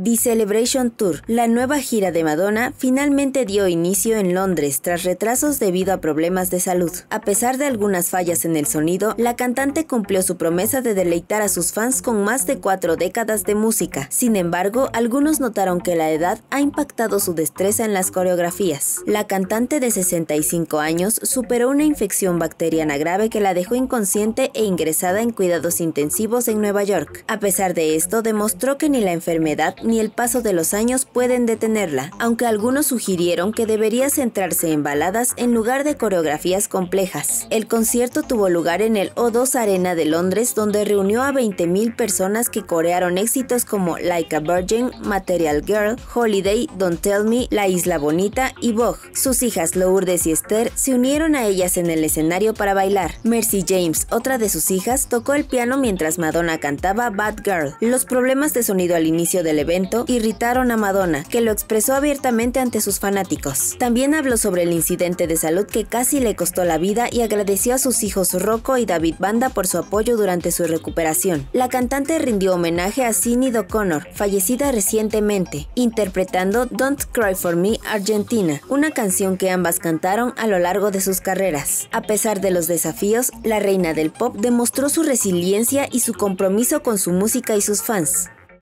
The Celebration Tour, la nueva gira de Madonna, finalmente dio inicio en Londres tras retrasos debido a problemas de salud. A pesar de algunas fallas en el sonido, la cantante cumplió su promesa de deleitar a sus fans con más de cuatro décadas de música. Sin embargo, algunos notaron que la edad ha impactado su destreza en las coreografías. La cantante de 65 años superó una infección bacteriana grave que la dejó inconsciente e ingresada en cuidados intensivos en Nueva York. A pesar de esto, demostró que ni la enfermedad ni el paso de los años pueden detenerla, aunque algunos sugirieron que debería centrarse en baladas en lugar de coreografías complejas. El concierto tuvo lugar en el O2 Arena de Londres, donde reunió a 20.000 personas que corearon éxitos como Like a Virgin, Material Girl, Holiday, Don't Tell Me, La Isla Bonita y Vogue. Sus hijas Lourdes y Esther se unieron a ellas en el escenario para bailar. Mercy James, otra de sus hijas, tocó el piano mientras Madonna cantaba Bad Girl. Los problemas de sonido al inicio del evento evento irritaron a Madonna, que lo expresó abiertamente ante sus fanáticos. También habló sobre el incidente de salud que casi le costó la vida y agradeció a sus hijos Rocco y David Banda por su apoyo durante su recuperación. La cantante rindió homenaje a Cindy O'Connor, fallecida recientemente, interpretando Don't Cry for Me Argentina, una canción que ambas cantaron a lo largo de sus carreras. A pesar de los desafíos, la reina del pop demostró su resiliencia y su compromiso con su música y sus fans.